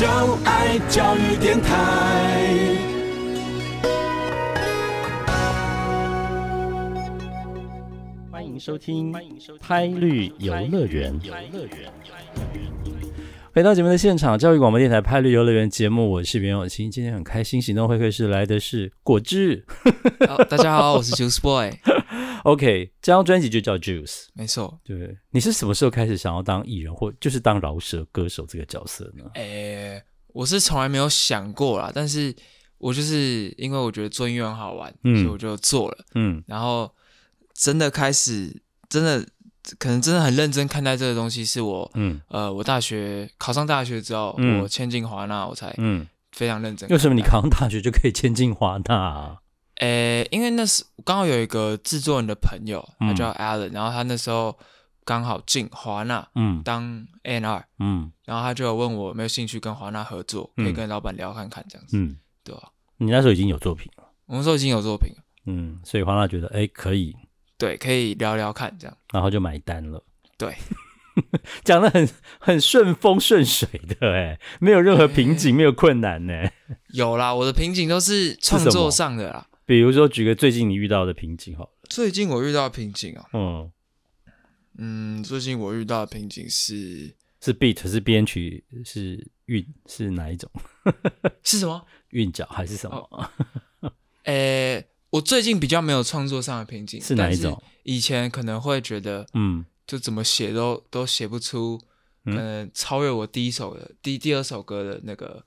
就爱教育电台，欢迎收听，拍绿游乐园游乐园游乐园。回到节目的现场，教育广播电台派绿游乐园节目，我是袁永清，今天很开心，行动会客室来的是果汁。好，大家好，我是 Juice Boy。OK，这张专辑就叫 Juice，没错。对你是什么时候开始想要当艺人或就是当饶舌歌手这个角色呢？诶，我是从来没有想过啦，但是我就是因为我觉得做音乐好玩，所以我就做了。嗯，然后真的开始，真的可能真的很认真看待这个东西，是我，呃，我大学考上大学之后，我签进华纳，我才嗯非常认真。为什么你考上大学就可以签进华纳？诶，因为那时刚好有一个制作人的朋友，他叫 Alan，然后他那时候刚好进华纳嗯，当 NR，嗯，然后他就问我有没有兴趣跟华纳合作，可以跟老板聊看看这样子，嗯，对吧？你那时候已经有作品了，我们候已经有作品了，嗯，所以华纳觉得哎可以，对，可以聊聊看这样，然后就买单了，对，讲的很很顺风顺水的哎，没有任何瓶颈，没有困难呢，有啦，我的瓶颈都是创作上的啦。比如说，举个最近你遇到的瓶颈好了。最近我遇到瓶颈啊，嗯嗯，最近我遇到的瓶颈是是 beat 是编曲是韵是哪一种？是什么韵脚还是什么？呃，我最近比较没有创作上的瓶颈，是哪一种？以前可能会觉得，嗯，就怎么写都都写不出，可能超越我第一首的第第二首歌的那个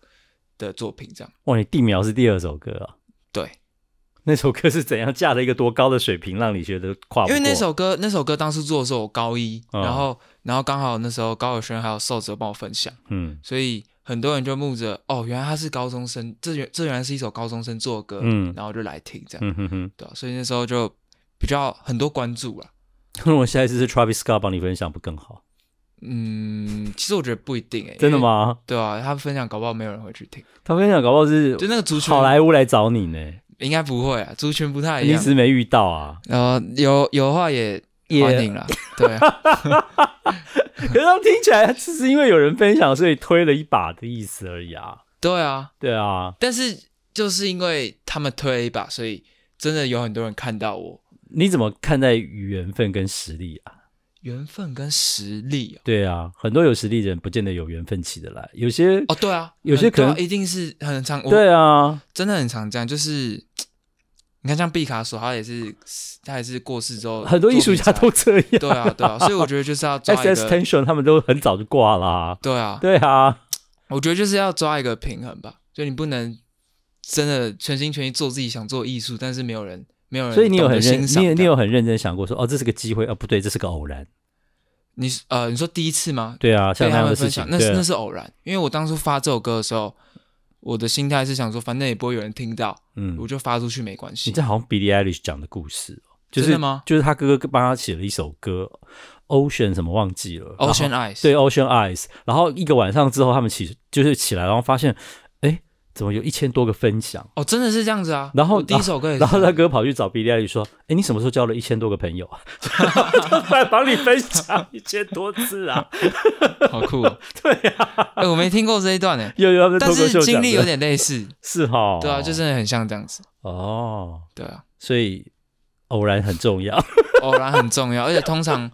的作品这样。哇，你地苗是第二首歌啊？对。那首歌是怎样架了一个多高的水平，让你觉得跨？因为那首歌，那首歌当时做的时候，我高一，然后然后刚好那时候高尔轩还有瘦子帮我分享，嗯，所以很多人就慕着哦，原来他是高中生，这原这原来是一首高中生做的歌，嗯，然后就来听这样，嗯哼哼，对啊，所以那时候就比较很多关注了。那我下一次是 Travis Scott 帮你分享不更好？嗯，其实我觉得不一定诶。真的吗？对啊，他分享搞不好没有人会去听，他分享搞不好是就那个足球好莱坞来找你呢。应该不会啊，族群不太一样。一直没遇到啊。呃，有有话也也。对。可是听起来只是因为有人分享，所以推了一把的意思而已啊。对啊，对啊。但是就是因为他们推了一把，所以真的有很多人看到我。你怎么看待缘分跟实力啊？缘分跟实力。对啊，很多有实力的人不见得有缘分起得来，有些哦，对啊，有些可能一定是很常。对啊，真的很常这样，就是。你看，像毕卡索，他也是，他也是过世之后，很多艺术家都这样。对啊，对啊，所以我觉得就是要抓一个。S. S. Tension，他们都很早就挂了。对啊，对啊，我觉得就是要抓一个平衡吧。就你不能真的全心全意做自己想做艺术，但是没有人，没有人。所以你有很认你你有很认真想过说，哦，这是个机会，哦，不对，这是个偶然。你呃，你说第一次吗？对啊，像他们的事情，那是那是偶然。因为我当初发这首歌的时候。我的心态是想说，反正也不会有人听到，嗯，我就发出去没关系。你这好像 Billy i l i s h 讲的故事哦，就是吗？就是他哥哥帮他写了一首歌，Ocean 什么忘记了，Ocean Eyes，对 Ocean Eyes。然后一个晚上之后，他们起就是起来，然后发现。怎么有一千多个分享？哦，真的是这样子啊！然后第一首歌，然后他哥跑去找 b i l l 说：“哎，你什么时候交了一千多个朋友啊？在 帮你分享一千多次啊！好酷！哦，对呀，我没听过这一段呢。有有，但是经历有点类似，是哈。对啊，就真的很像这样子。哦，对啊，所以偶然很重要，偶然很重要。而且通常，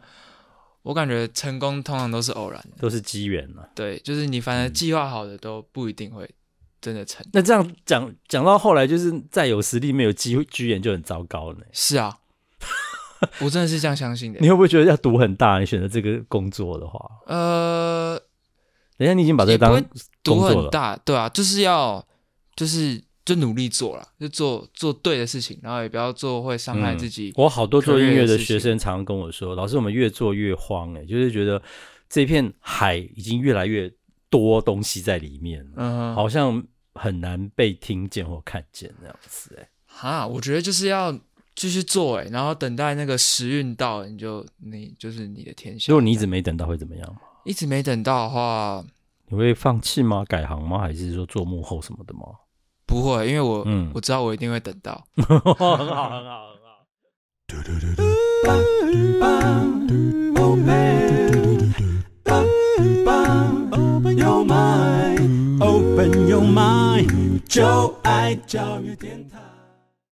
我感觉成功通常都是偶然，都是机缘嘛。对，就是你反正计划好的都不一定会。真的成？那这样讲讲到后来，就是再有实力没有机会居然就很糟糕了。是啊，我真的是这样相信的。你会不会觉得要赌很大？你选择这个工作的话，呃，等下你已经把这个当赌很大，对啊，就是要就是就努力做了，就做做对的事情，然后也不要做会伤害自己。我好多做音乐的学生常常跟我说：“老师，我们越做越慌，哎，就是觉得这片海已经越来越……”多东西在里面，嗯，好像很难被听见或看见那样子，哎，哈，我觉得就是要继续做，哎，然后等待那个时运到，你就你就是你的天下。如果你一直没等到会怎么样一直没等到的话，你会放弃吗？改行吗？还是说做幕后什么的吗？不会，因为我，嗯，我知道我一定会等到，很 好，很好，很好。他。